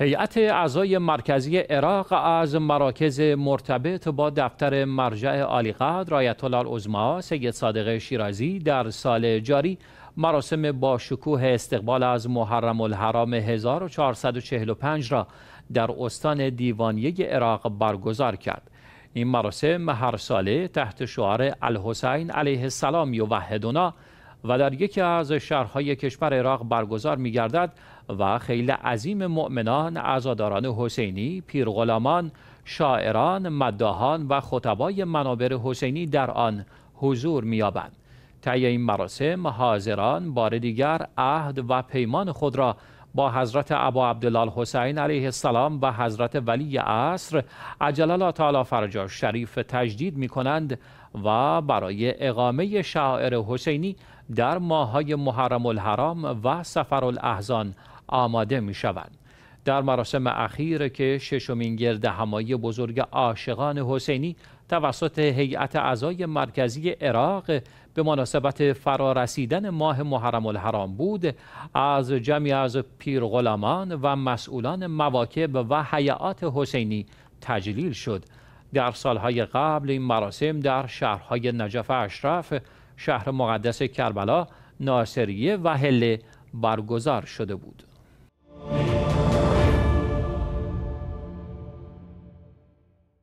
هیئت اعضای مرکزی عراق از مراکز مرتبط با دفتر مرجع عالیقدر آیت الله العظما سید صادق شیرازی در سال جاری مراسم با شکوه استقبال از محرم الحرام 1445 را در استان دیوانیه عراق برگزار کرد این مراسم هر ساله تحت شعار الحسین علیه السلام یوحدنا و در یکی از شهرهای کشور عراق برگزار می گردد و خیلی عظیم مؤمنان، عزاداران حسینی، پیرغلامان، شاعران، مداهان و خطبای منابر حسینی در آن حضور آبند طی این مراسم حاضران بار دیگر عهد و پیمان خود را با حضرت ابا عبدالله حسین علیه السلام و حضرت ولی عصر عجل تعالی فرجا شریف تجدید می کنند و برای اقامه شاعر حسینی در ماهای محرم الحرام و سفر الاحزان آماده می شوند. در مراسم اخیر که ششمین گرد همایی بزرگ عاشقان حسینی توسط هیئت اعضای مرکزی عراق به مناسبت فرارسیدن ماه محرم الحرام بود از جمعی از پیرغلامان و مسئولان مواکب و حیات حسینی تجلیل شد در سالهای قبل این مراسم در شهرهای نجف اشرف شهر مقدس کربلا ناصریه و هله برگزار شده بود